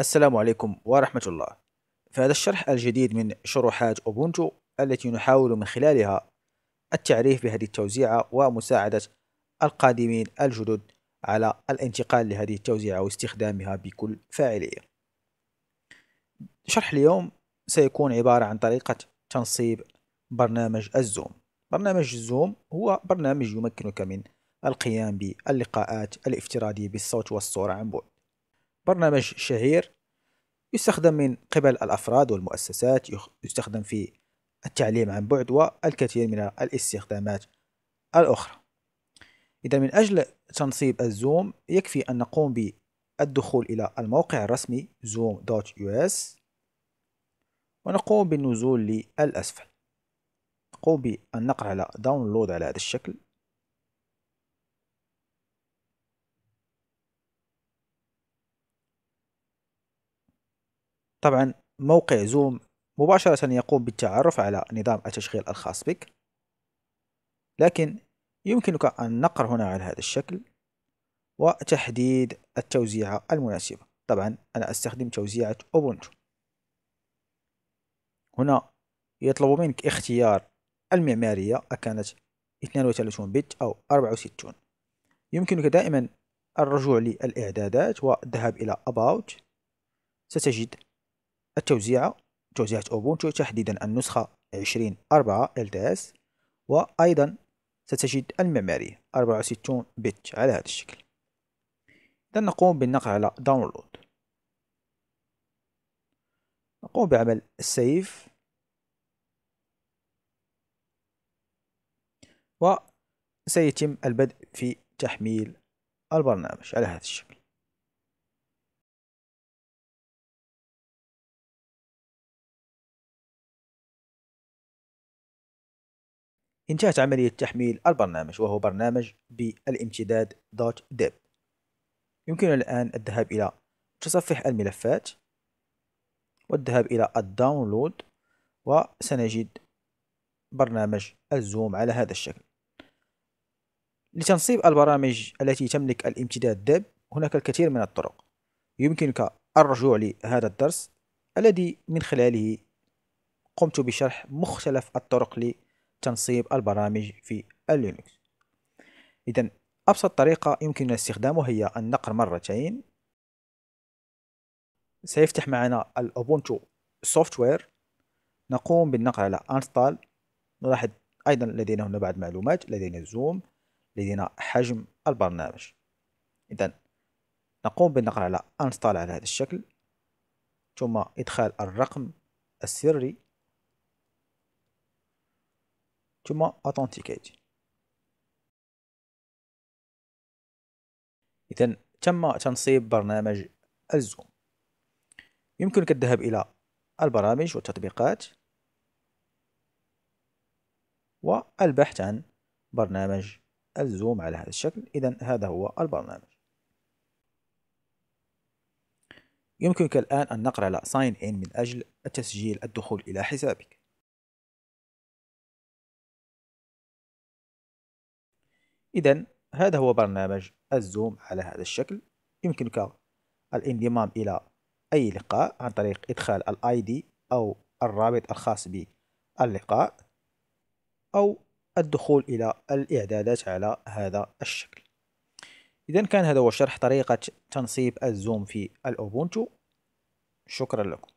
السلام عليكم ورحمة الله في هذا الشرح الجديد من شروحات أوبونتو التي نحاول من خلالها التعريف بهذه التوزيعة ومساعدة القادمين الجدد على الانتقال لهذه التوزيعة واستخدامها بكل فاعلية شرح اليوم سيكون عبارة عن طريقة تنصيب برنامج الزوم برنامج الزوم هو برنامج يمكنك من القيام باللقاءات الافتراضية بالصوت والصورة عن بعد برنامج شهير يستخدم من قبل الأفراد والمؤسسات يستخدم في التعليم عن بعد والكثير من الاستخدامات الأخرى إذا من أجل تنصيب الزوم يكفي أن نقوم بالدخول إلى الموقع الرسمي zoom.us ونقوم بالنزول للأسفل نقوم بأن نقرأ على داونلود على هذا الشكل طبعا موقع زوم مباشرة يقوم بالتعرف على نظام التشغيل الخاص بك لكن يمكنك أن نقر هنا على هذا الشكل وتحديد التوزيعة المناسبة طبعا أنا أستخدم توزيعة أوبونتو هنا يطلب منك اختيار المعمارية أكانت 32 بت أو 64 يمكنك دائما الرجوع للإعدادات والذهاب إلى About ستجد التوزيع توزيعة أوبونتو تحديدا النسخة 20 4 LTS وأيضا ستجد المعماري 64 بت على هذا الشكل إذا نقوم بالنقر على داونلود نقوم بعمل السيف وسيتم البدء في تحميل البرنامج على هذا الشكل انتهت عملية تحميل البرنامج وهو برنامج بالامتداد ديب يمكننا الآن الذهاب إلى تصفح الملفات والذهاب إلى الداونلود وسنجد برنامج الزوم على هذا الشكل لتنصيب البرامج التي تملك الامتداد ديب هناك الكثير من الطرق يمكنك الرجوع لهذا الدرس الذي من خلاله قمت بشرح مختلف الطرق تنصيب البرامج في اللينكس إذا أبسط طريقة يمكننا استخدامه هي النقر مرتين سيفتح معنا الأوبونتو سوفتوير نقوم بالنقر على انستال نلاحظ أيضا لدينا هنا بعض معلومات لدينا زوم لدينا حجم البرنامج إذا نقوم بالنقر على انستال على هذا الشكل ثم إدخال الرقم السري ثم Authenticate إذا تم تنصيب برنامج الزوم يمكنك الذهاب إلى البرامج والتطبيقات والبحث عن برنامج الزوم على هذا الشكل إذا هذا هو البرنامج يمكنك الآن أن نقرأ على ساين إن من أجل التسجيل الدخول إلى حسابك إذا هذا هو برنامج الزوم على هذا الشكل يمكنك الانضمام إلى أي لقاء عن طريق إدخال الاي دي أو الرابط الخاص باللقاء أو الدخول إلى الإعدادات على هذا الشكل إذا كان هذا هو شرح طريقة تنصيب الزوم في الأوبونتو شكرا لكم